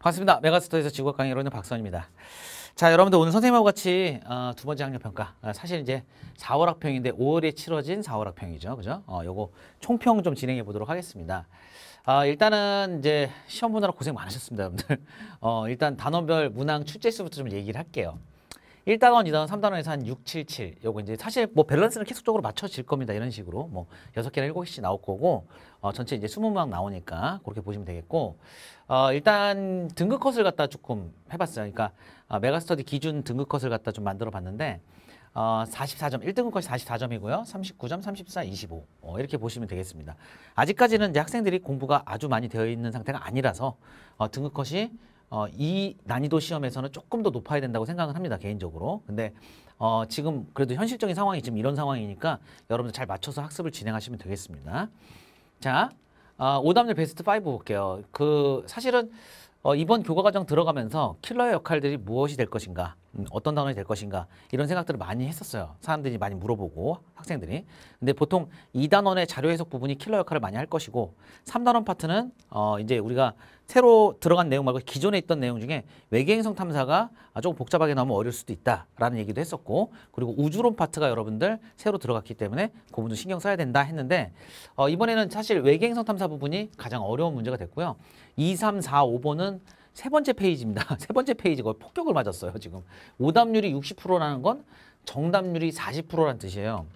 반갑습니다. 메가스터에서 직업 강의 여러분 박선입니다. 자, 여러분들 오늘 선생님하고 같이 어, 두 번째 학력 평가. 어, 사실 이제 4월 학평인데 5월에 치러진 4월 학평이죠. 그죠? 어, 요거 총평 좀 진행해 보도록 하겠습니다. 아, 일단은 이제 시험 보느라 고생 많으셨습니다, 여러분들. 어, 일단 단원별 문항 출제수부터 좀 얘기를 할게요. 1단원, 2단원, 3단원에서 한 6, 7, 7. 요거 이제 사실 뭐 밸런스는 계속적으로 맞춰질 겁니다. 이런 식으로 뭐 6개나 7개씩 나올 거고 어, 전체 이제 20막 나오니까 그렇게 보시면 되겠고 어, 일단 등급 컷을 갖다 조금 해봤어요. 그러니까 어, 메가스터디 기준 등급 컷을 갖다 좀 만들어 봤는데 어, 44점, 1등급 컷이 44점이고요. 39점, 34, 25. 어, 이렇게 보시면 되겠습니다. 아직까지는 이제 학생들이 공부가 아주 많이 되어 있는 상태가 아니라서 어, 등급 컷이 어, 이 난이도 시험에서는 조금 더 높아야 된다고 생각을 합니다 개인적으로 근데 어, 지금 그래도 현실적인 상황이 지금 이런 상황이니까 여러분들 잘 맞춰서 학습을 진행하시면 되겠습니다 자 어, 오답률 베스트 5 볼게요 그 사실은 어, 이번 교과과정 들어가면서 킬러의 역할들이 무엇이 될 것인가 어떤 단원이 될 것인가 이런 생각들을 많이 했었어요. 사람들이 많이 물어보고 학생들이. 근데 보통 2단원의 자료 해석 부분이 킬러 역할을 많이 할 것이고 3단원 파트는 어 이제 우리가 새로 들어간 내용 말고 기존에 있던 내용 중에 외계행성 탐사가 조금 복잡하게 나오면 어려울 수도 있다라는 얘기도 했었고 그리고 우주론 파트가 여러분들 새로 들어갔기 때문에 그 부분도 신경 써야 된다 했는데 어 이번에는 사실 외계행성 탐사 부분이 가장 어려운 문제가 됐고요. 2, 3, 4, 5번은 세 번째 페이지입니다. 세 번째 페이지 거의 폭격을 맞았어요, 지금. 오답률이 60%라는 건 정답률이 4 0라는 뜻이에요.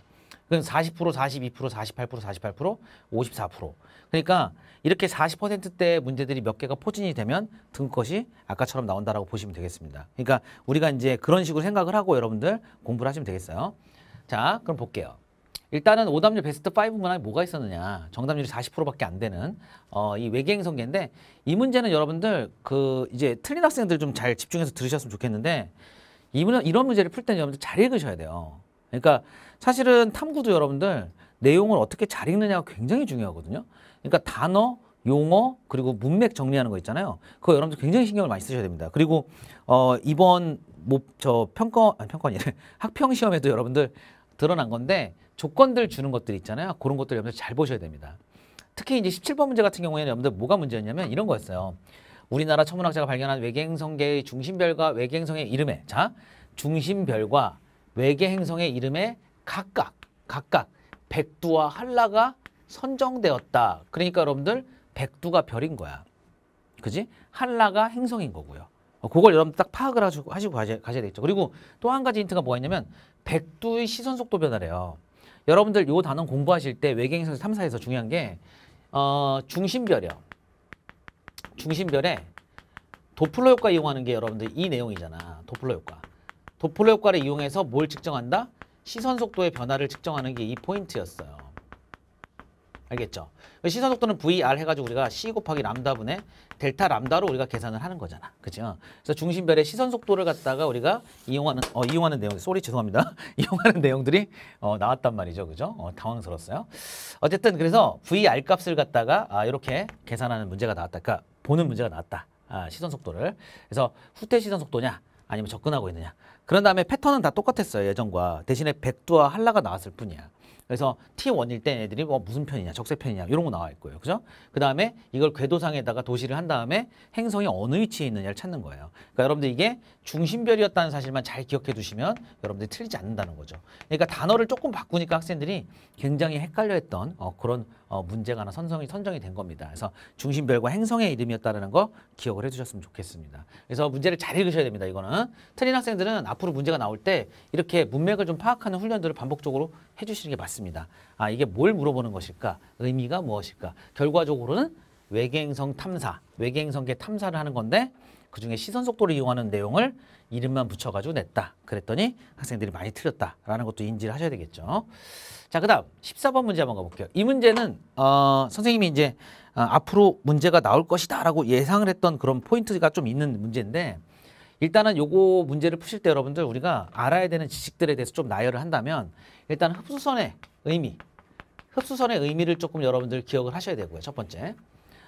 그럼 40%, 42%, 48%, 48%, 54%. 그러니까 이렇게 40%대 문제들이 몇 개가 포진이 되면 등컷이 아까처럼 나온다라고 보시면 되겠습니다. 그러니까 우리가 이제 그런 식으로 생각을 하고 여러분들 공부를 하시면 되겠어요. 자, 그럼 볼게요. 일단은 오답률 베스트 5 문항에 뭐가 있었느냐. 정답률이 40%밖에 안 되는 어, 이 외계행 성계인데 이 문제는 여러분들 그 이제 틀린 학생들 좀 잘 집중해서 들으셨으면 좋겠는데 이분 이런 문제를 풀 때는 여러분들 잘 읽으셔야 돼요. 그러니까 사실은 탐구도 여러분들 내용을 어떻게 잘 읽느냐가 굉장히 중요하거든요. 그러니까 단어, 용어, 그리고 문맥 정리하는 거 있잖아요. 그거 여러분들 굉장히 신경을 많이 쓰셔야 됩니다. 그리고 어, 이번 뭐저 평가 아니 평가이 학평 시험에도 여러분들 드러난 건데 조건들 주는 것들 있잖아요. 그런 것들 여러분들 잘 보셔야 됩니다. 특히 이제 17번 문제 같은 경우에는 여러분들 뭐가 문제였냐면 이런 거였어요. 우리나라 천문학자가 발견한 외계행성계의 중심별과 외계행성의 이름에 자 중심별과 외계행성의 이름에 각각 각각 백두와 한라가 선정되었다. 그러니까 여러분들 백두가 별인 거야. 그지? 한라가 행성인 거고요. 어, 그걸 여러분 딱 파악을 하시고, 가셔야, 가셔야 되겠죠. 그리고 또 한 가지 힌트가 뭐가 있냐면 백두의 시선 속도 변화래요. 여러분들 요단원 공부하실 때외계행성수 탐사에서 중요한 게 어, 중심별이요. 중심별에 도플러 효과 이용하는 게 여러분들 이 내용이잖아. 도플러 효과. 도플러 효과를 이용해서 뭘 측정한다? 시선 속도의 변화를 측정하는 게 이 포인트였어요. 알겠죠? 그 시선 속도는 VR 해가지고 우리가 C 곱하기 람다분의 델타 람다로 우리가 계산을 하는 거잖아. 그죠? 그래서 중심별의 시선 속도를 갖다가 우리가 이용하는, 어, 이용하는 내용, 소리 죄송합니다. 이용하는 내용들이 어, 나왔단 말이죠. 그죠? 어, 당황스러웠어요. 어쨌든 그래서 VR 값을 갖다가 아, 이렇게 계산하는 문제가 나왔다. 그러니까 보는 문제가 나왔다. 아, 시선 속도를. 그래서 후퇴 시선 속도냐? 아니면 접근하고 있느냐. 그런 다음에 패턴은 다 똑같았어요. 예전과. 대신에 백두와 한라가 나왔을 뿐이야. 그래서 T1일 때 애들이 뭐 무슨 편이냐, 적색 편이냐 이런 거 나와 있고요. 그죠? 그다음에 이걸 궤도상에다가 도시를 한 다음에 행성이 어느 위치에 있느냐를 찾는 거예요. 그러니까 여러분들 이게 중심별이었다는 사실만 잘 기억해 두시면 여러분들이 틀리지 않는다는 거죠. 그러니까 단어를 조금 바꾸니까 학생들이 굉장히 헷갈려 했던 어, 그런 어, 문제가 하나 선성이 선정이 된 겁니다. 그래서 중심별과 행성의 이름이었다는 거 기억을 해주셨으면 좋겠습니다. 그래서 문제를 잘 읽으셔야 됩니다. 이거는 틀린 학생들은 앞으로 문제가 나올 때 이렇게 문맥을 좀 파악하는 훈련들을 반복적으로 해주시는 게 맞습니다. 아 이게 뭘 물어보는 것일까? 의미가 무엇일까? 결과적으로는 외계행성 탐사, 외계행성계 탐사를 하는 건데 그중에 시선 속도를 이용하는 내용을 이름만 붙여가지고 냈다. 그랬더니 학생들이 많이 틀렸다라는 것도 인지를 하셔야 되겠죠. 자, 그 다음 14번 문제 한번 가볼게요. 이 문제는 어, 선생님이 이제 어, 앞으로 문제가 나올 것이다 라고 예상을 했던 그런 포인트가 좀 있는 문제인데 일단은 요거 문제를 푸실 때 여러분들 우리가 알아야 되는 지식들에 대해서 좀 나열을 한다면 일단 흡수선의 의미 흡수선의 의미를 조금 여러분들 기억을 하셔야 되고요. 첫 번째.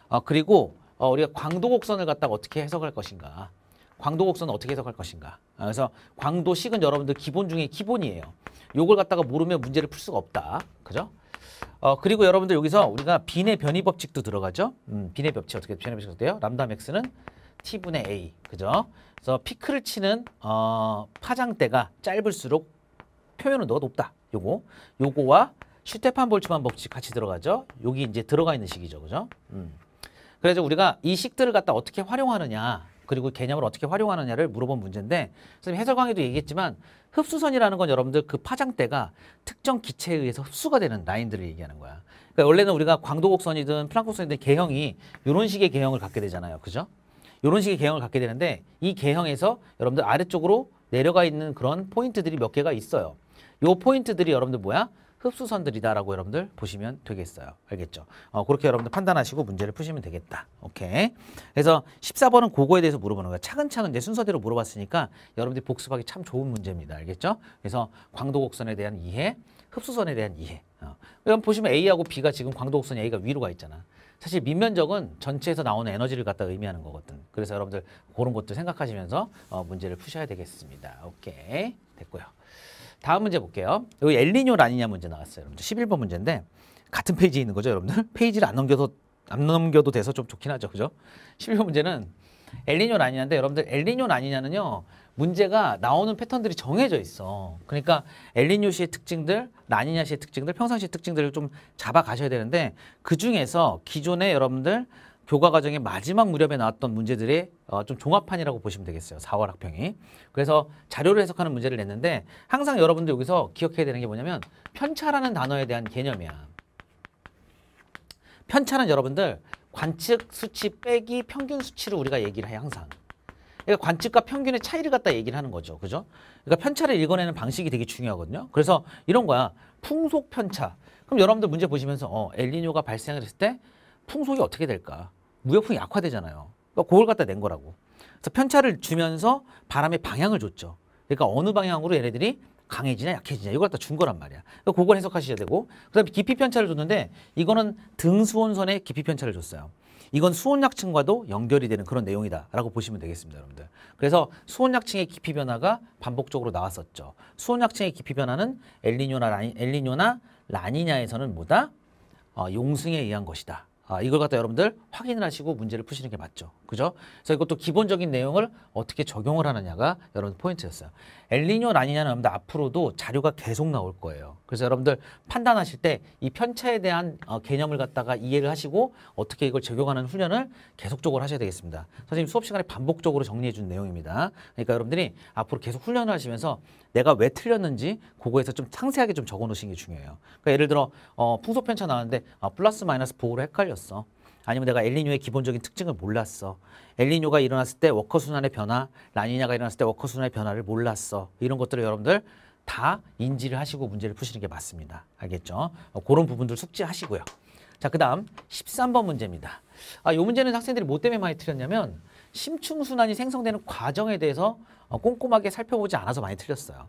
어, 그리고 어, 우리가 광도 곡선을 갖다가 어떻게 해석할 것인가 광도 곡선을 어떻게 해석할 것인가 아, 그래서 광도식은 여러분들 기본 중에 기본이에요 요걸 갖다가 모르면 문제를 풀 수가 없다 그죠? 어, 그리고 여러분들 여기서 우리가 빈의 변이 법칙도 들어가죠 음, 빈의 법칙 어떻게 변이 법칙 어때요? 람다 맥스는 t분의 a 그죠? 그래서 피크를 치는 어, 파장대가 짧을수록 표면 온도가 높다 요거 요거와 슈테판 볼츠만 법칙 같이 들어가죠 여기 이제 들어가 있는 식이죠 그죠? 음. 그래서 우리가 이식들을 갖다 어떻게 활용하느냐 그리고 개념을 어떻게 활용하느냐를 물어본 문제인데 선생님 해설 강의도 얘기했지만 흡수선이라는 건 여러분들 그 파장대가 특정 기체에 의해서 흡수가 되는 라인들을 얘기하는 거야. 그러니까 원래는 우리가 광도곡선이든 프랑크선이든 개형이 이런 식의 개형을 갖게 되잖아요. 그죠? 이런 식의 개형을 갖게 되는데 이 개형에서 여러분들 아래쪽으로 내려가 있는 그런 포인트들이 몇 개가 있어요. 요 포인트들이 여러분들 뭐야? 흡수선들이다라고 여러분들 보시면 되겠어요. 알겠죠? 어, 그렇게 여러분들 판단하시고 문제를 푸시면 되겠다. 오케이. 그래서 14번은 고거에 대해서 물어보는 거예요. 차근차근 이제 순서대로 물어봤으니까 여러분들이 복습하기 참 좋은 문제입니다. 알겠죠? 그래서 광도곡선에 대한 이해, 흡수선에 대한 이해. 어. 그럼 보시면 A하고 B가 지금 광도곡선 A가 위로 가 있잖아. 사실 밑면적은 전체에서 나오는 에너지를 갖다 의미하는 거거든. 그래서 여러분들 그런 것도 생각하시면서 어, 문제를 푸셔야 되겠습니다. 오케이. 됐고요. 다음 문제 볼게요. 여기 엘리뇨 라니냐 문제 나왔어요. 여러분들 11번 문제인데 같은 페이지에 있는 거죠, 여러분들? 페이지를 안 넘겨서 안 넘겨도 돼서 좀 좋긴 하죠. 그죠? 11번 문제는 엘리뇨 라니냐인데 여러분들 엘리뇨 라니냐는요. 문제가 나오는 패턴들이 정해져 있어. 그러니까 엘리뇨 씨의 특징들, 라니냐 씨의 특징들, 평상시의 특징들을 좀 잡아 가셔야 되는데 그 중에서 기존에 여러분들 교과 과정의 마지막 무렵에 나왔던 문제들의 어, 좀 종합판이라고 보시면 되겠어요. 4월 학평이. 그래서 자료를 해석하는 문제를 냈는데 항상 여러분들 여기서 기억해야 되는 게 뭐냐면 편차라는 단어에 대한 개념이야. 편차는 여러분들 관측 수치 빼기 평균 수치를 우리가 얘기를 해요. 항상. 그러니까 관측과 평균의 차이를 갖다 얘기를 하는 거죠. 그죠? 그러니까 편차를 읽어내는 방식이 되게 중요하거든요. 그래서 이런 거야. 풍속 편차. 그럼 여러분들 문제 보시면서 어, 엘리뇨가발생 했을 때 풍속이 어떻게 될까? 무역풍이 약화되잖아요. 그러니까 그걸 갖다 낸 거라고. 그래서 편차를 주면서 바람의 방향을 줬죠. 그러니까 어느 방향으로 얘네들이 강해지냐 약해지냐 이걸 갖다 준 거란 말이야. 그러니까 그걸 해석하셔야 되고 그다음에 깊이 편차를 줬는데 이거는 등수온선에 깊이 편차를 줬어요. 이건 수온약층과도 연결이 되는 그런 내용이다라고 보시면 되겠습니다, 여러분들. 그래서 수온약층의 깊이 변화가 반복적으로 나왔었죠. 수온약층의 깊이 변화는 엘리뇨나 라니, 엘니뇨나 라니냐에서는 뭐다? 어, 용승에 의한 것이다. 아, 이걸 갖다 여러분들 확인을 하시고 문제를 푸시는 게 맞죠. 그죠? 그래서 이것도 기본적인 내용을 어떻게 적용을 하느냐가 여러분 포인트였어요. 엘리뇨 라니냐는 여러분들 앞으로도 자료가 계속 나올 거예요. 그래서 여러분들 판단하실 때 이 편차에 대한 어, 개념을 갖다가 이해를 하시고 어떻게 이걸 적용하는 훈련을 계속적으로 하셔야 되겠습니다. 선생님 수업 시간에 반복적으로 정리해 준 내용입니다. 그러니까 여러분들이 앞으로 계속 훈련을 하시면서 내가 왜 틀렸는지 그거에서 좀 상세하게 좀 적어 놓으시게 중요해요. 그러니까 예를 들어 어, 풍속 편차 나왔는데 아, 플러스 마이너스 보호로 헷갈렸어. 아니면 내가 엘리뇨의 기본적인 특징을 몰랐어. 엘리뇨가 일어났을 때 워커 순환의 변화, 라니냐가 일어났을 때 워커 순환의 변화를 몰랐어. 이런 것들을 여러분들 다 인지를 하시고 문제를 푸시는 게 맞습니다. 알겠죠? 어, 그런 부분들 숙지하시고요. 자, 그 다음 13번 문제입니다. 아, 이 문제는 학생들이 뭐 때문에 많이 틀렸냐면 심층순환이 생성되는 과정에 대해서 어, 꼼꼼하게 살펴보지 않아서 많이 틀렸어요.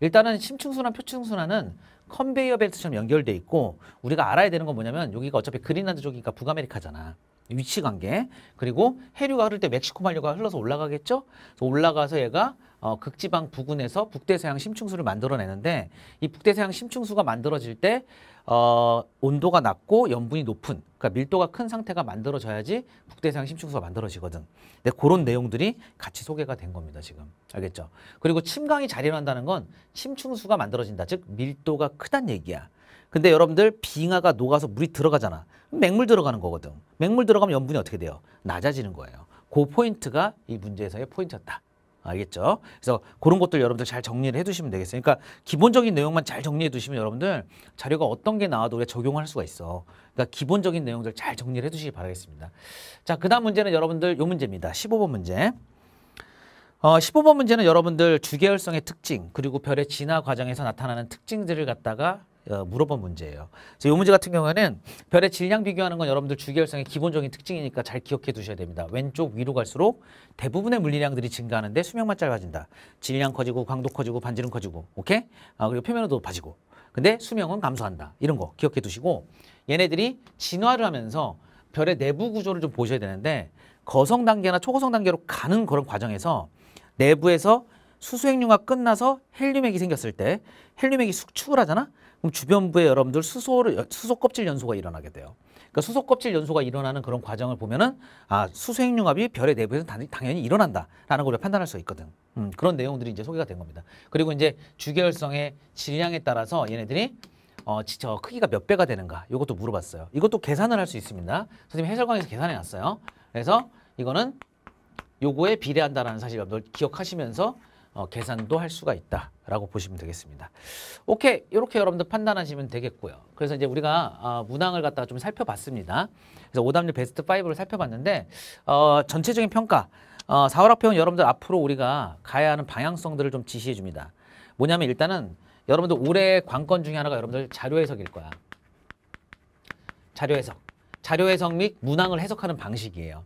일단은 심층순환, 표층순환은 컨베이어 벨트처럼 연결돼 있고 우리가 알아야 되는 건 뭐냐면 여기가 어차피 그린란드 쪽이니까 북아메리카잖아. 위치 관계 그리고 해류가 흐를 때 멕시코 만류가 흘러서 올라가겠죠. 올라가서 얘가 어, 극지방 부근에서 북대서양 심층수를 만들어내는데 이 북대서양 심층수가 만들어질 때 어, 온도가 낮고 염분이 높은 그러니까 밀도가 큰 상태가 만들어져야지 북대상 심층수가 만들어지거든. 근데 그런 내용들이 같이 소개가 된 겁니다. 지금 알겠죠? 그리고 침강이 잘 일어난다는 건 심층수가 만들어진다. 즉 밀도가 크단 얘기야. 근데 여러분들 빙하가 녹아서 물이 들어가잖아. 맹물 들어가는 거거든. 맹물 들어가면 염분이 어떻게 돼요? 낮아지는 거예요. 그 포인트가 이 문제에서의 포인트였다. 알겠죠? 그래서 그런 것들 여러분들 잘 정리를 해두시면 되겠어요. 그러니까 기본적인 내용만 잘 정리해두시면 여러분들 자료가 어떤 게 나와도 우리가 적용할 수가 있어. 그러니까 기본적인 내용들 잘 정리를 해두시기 바라겠습니다. 자, 그 다음 문제는 여러분들 요 문제입니다. 15번 문제. 어, 15번 문제는 여러분들 주계열성의 특징 그리고 별의 진화 과정에서 나타나는 특징들을 갖다가 어, 물어본 문제예요. 그래서 이 문제 같은 경우에는 별의 질량 비교하는 건 여러분들 주기열성의 기본적인 특징이니까 잘 기억해 두셔야 됩니다. 왼쪽 위로 갈수록 대부분의 물리량들이 증가하는데 수명만 짧아진다. 질량 커지고 광도 커지고 반지름 커지고 오케이? 아, 그리고 표면은 높아지고 근데 수명은 감소한다. 이런 거 기억해 두시고 얘네들이 진화를 하면서 별의 내부 구조를 좀 보셔야 되는데 거성 단계나 초거성 단계로 가는 그런 과정에서 내부에서 수수핵융합 끝나서 헬륨핵이 생겼을 때 헬륨핵이 숙축을 하잖아? 그럼 주변부에 여러분들 수소를 수소 껍질 연소가 일어나게 돼요. 그러니까 수소 껍질 연소가 일어나는 그런 과정을 보면은 아 수소 핵융합이 별의 내부에서 단, 당연히 일어난다라는 걸 판단할 수 있거든. 음, 그런 내용들이 이제 소개가 된 겁니다. 그리고 이제 주계열성의 질량에 따라서 얘네들이 어, 지저 크기가 몇 배가 되는가 이것도 물어봤어요. 이것도 계산을 할 수 있습니다. 선생님 해설강에서 계산해 놨어요. 그래서 이거는 요거에 비례한다라는 사실 여러분들 기억하시면서 어, 계산도 할 수가 있다라고 보시면 되겠습니다. 오케이 이렇게 여러분들 판단하시면 되겠고요. 그래서 이제 우리가 어, 문항을 갖다가 좀 살펴봤습니다. 그래서 오답률 베스트 5를 살펴봤는데 어, 전체적인 평가 어, 4월 학평은 여러분들 앞으로 우리가 가야 하는 방향성들을 좀 지시해 줍니다. 뭐냐면 일단은 여러분들 올해 관건 중에 하나가 여러분들 자료 해석일 거야. 자료 해석. 자료 해석 및 문항을 해석하는 방식이에요.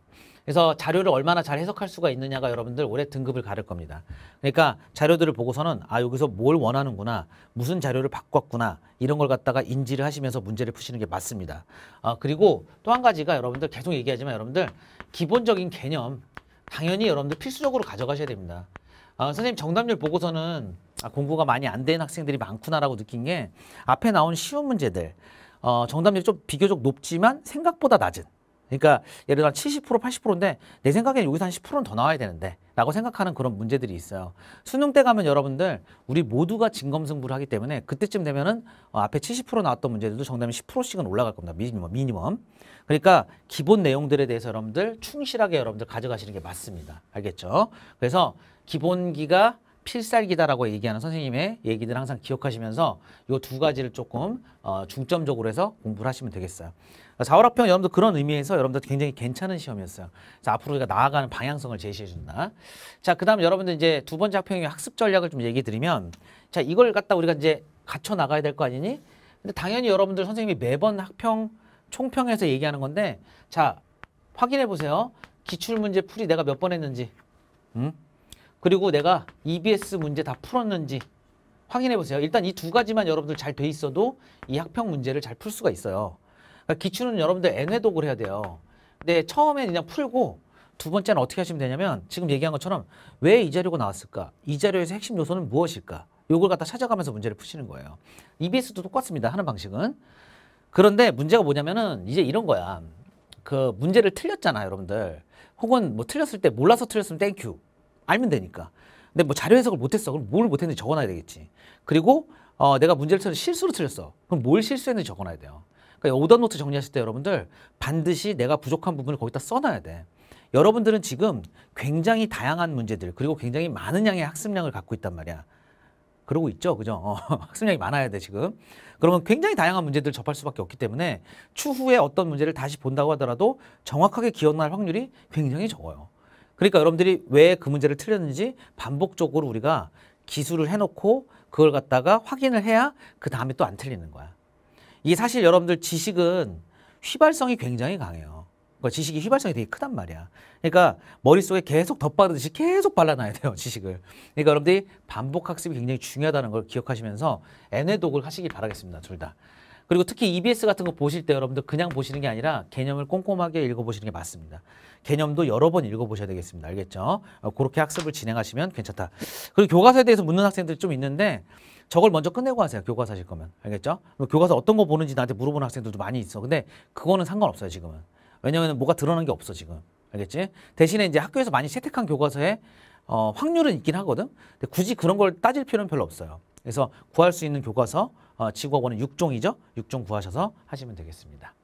그래서 자료를 얼마나 잘 해석할 수가 있느냐가 여러분들 올해 등급을 가를 겁니다. 그러니까 자료들을 보고서는 아 여기서 뭘 원하는구나 무슨 자료를 바꿨구나 이런 걸 갖다가 인지를 하시면서 문제를 푸시는 게 맞습니다. 아 그리고 또 한 가지가 여러분들 계속 얘기하지만 여러분들 기본적인 개념 당연히 여러분들 필수적으로 가져가셔야 됩니다. 아, 선생님 정답률 보고서는 아, 공부가 많이 안 되는 학생들이 많구나라고 느낀 게 앞에 나온 쉬운 문제들 어, 정답률이 좀 비교적 높지만 생각보다 낮은 그러니까 예를 들어 70% 80%인데 내 생각엔 여기서 한 10%는 더 나와야 되는데 라고 생각하는 그런 문제들이 있어요. 수능 때 가면 여러분들 우리 모두가 진검승부를 하기 때문에 그때쯤 되면은 어, 앞에 70% 나왔던 문제들도 정답이 10%씩은 올라갈 겁니다. 미니멈, 미니멈. 그러니까 기본 내용들에 대해서 여러분들 충실하게 여러분들 가져가시는 게 맞습니다. 알겠죠? 그래서 기본기가 필살기다라고 얘기하는 선생님의 얘기들 항상 기억하시면서 이 두 가지를 조금 어, 중점적으로 해서 공부를 하시면 되겠어요. 4월 학평 여러분들 그런 의미에서 여러분들 굉장히 괜찮은 시험이었어요. 그래서 앞으로 우리가 나아가는 방향성을 제시해 준다. 자, 그다음 여러분들 이제 두 번째 학평의 학습 전략을 좀 얘기 드리면 자, 이걸 갖다 우리가 이제 갖춰 나가야 될 거 아니니? 근데 당연히 여러분들 선생님이 매번 학평 총평에서 얘기하는 건데 자, 확인해 보세요. 기출 문제 풀이 내가 몇 번 했는지. 음? 그리고 내가 EBS 문제 다 풀었는지 확인해 보세요. 일단 이 두 가지만 여러분들 잘 돼 있어도 이 학평 문제를 잘 풀 수가 있어요. 그러니까 기출은 여러분들 N회독을 해야 돼요. 근데 처음엔 그냥 풀고 두 번째는 어떻게 하시면 되냐면 지금 얘기한 것처럼 왜 이 자료가 나왔을까? 이 자료에서 핵심 요소는 무엇일까? 요걸 갖다 찾아가면서 문제를 푸시는 거예요. EBS도 똑같습니다. 하는 방식은. 그런데 문제가 뭐냐면은 이제 이런 거야. 그 문제를 틀렸잖아, 여러분들. 혹은 뭐 틀렸을 때 몰라서 틀렸으면 땡큐. 알면 되니까. 근데 뭐 자료 해석을 못했어. 그럼 뭘 못했는지 적어놔야 되겠지. 그리고 어, 내가 문제를 틀렸 실수로 틀렸어. 그럼 뭘 실수했는지 적어놔야 돼요. 그러니까 오더노트 정리하실 때 여러분들 반드시 내가 부족한 부분을 거기다 써놔야 돼. 여러분들은 지금 굉장히 다양한 문제들 그리고 굉장히 많은 양의 학습량을 갖고 있단 말이야. 그러고 있죠. 그죠? 어, 학습량이 많아야 돼, 지금. 그러면 굉장히 다양한 문제들을 접할 수밖에 없기 때문에 추후에 어떤 문제를 다시 본다고 하더라도 정확하게 기억날 확률이 굉장히 적어요. 그러니까 여러분들이 왜 그 문제를 틀렸는지 반복적으로 우리가 기술을 해놓고 그걸 갖다가 확인을 해야 그 다음에 또 안 틀리는 거야. 이 사실 여러분들 지식은 휘발성이 굉장히 강해요. 그러니까 지식이 휘발성이 되게 크단 말이야. 그러니까 머릿속에 계속 덧바르듯이 계속 발라놔야 돼요, 지식을. 그러니까 여러분들이 반복 학습이 굉장히 중요하다는 걸 기억하시면서 애네독을 하시길 바라겠습니다, 둘 다. 그리고 특히 EBS 같은 거 보실 때 여러분들 그냥 보시는 게 아니라 개념을 꼼꼼하게 읽어보시는 게 맞습니다. 개념도 여러 번 읽어보셔야 되겠습니다. 알겠죠? 어, 그렇게 학습을 진행하시면 괜찮다. 그리고 교과서에 대해서 묻는 학생들이 좀 있는데 저걸 먼저 끝내고 하세요. 교과서실 거면. 알겠죠? 교과서 어떤 거 보는지 나한테 물어보는 학생들도 많이 있어. 근데 그거는 상관없어요. 지금은. 왜냐면 뭐가 드러난 게 없어. 지금. 알겠지? 대신에 이제 학교에서 많이 채택한 교과서에 어, 확률은 있긴 하거든. 근데 굳이 그런 걸 따질 필요는 별로 없어요. 그래서 구할 수 있는 교과서 어, 지구학원은 6종이죠. 6종 구하셔서 하시면 되겠습니다.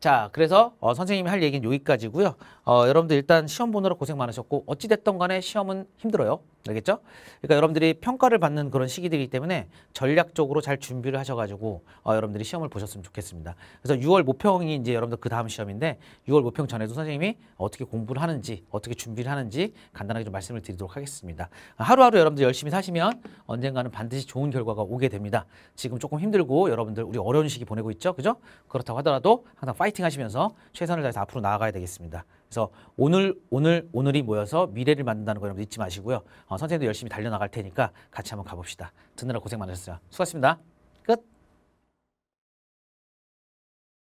자, 그래서 어, 선생님이 할 얘기는 여기까지고요. 어, 여러분들 일단 시험 보느라 고생 많으셨고 어찌됐던 간에 시험은 힘들어요. 알겠죠? 그러니까 여러분들이 평가를 받는 그런 시기들이기 때문에 전략적으로 잘 준비를 하셔가지고 어, 여러분들이 시험을 보셨으면 좋겠습니다. 그래서 6월 모평이 이제 여러분들 그 다음 시험인데 6월 모평 전에도 선생님이 어떻게 공부를 하는지 어떻게 준비를 하는지 간단하게 좀 말씀을 드리도록 하겠습니다. 하루하루 여러분들 열심히 사시면 언젠가는 반드시 좋은 결과가 오게 됩니다. 지금 조금 힘들고 여러분들 우리 어려운 시기 보내고 있죠? 그죠? 그렇다고 하더라도 항상 파이팅 하시면서 최선을 다해서 앞으로 나아가야 되겠습니다. 그래서 오늘 오늘 오늘이 모여서 미래를 만든다는 거 여러분 잊지 마시고요. 어, 선생님도 열심히 달려나갈 테니까 같이 한번 가봅시다. 듣느라 고생 많으셨어요. 수고하셨습니다. 끝.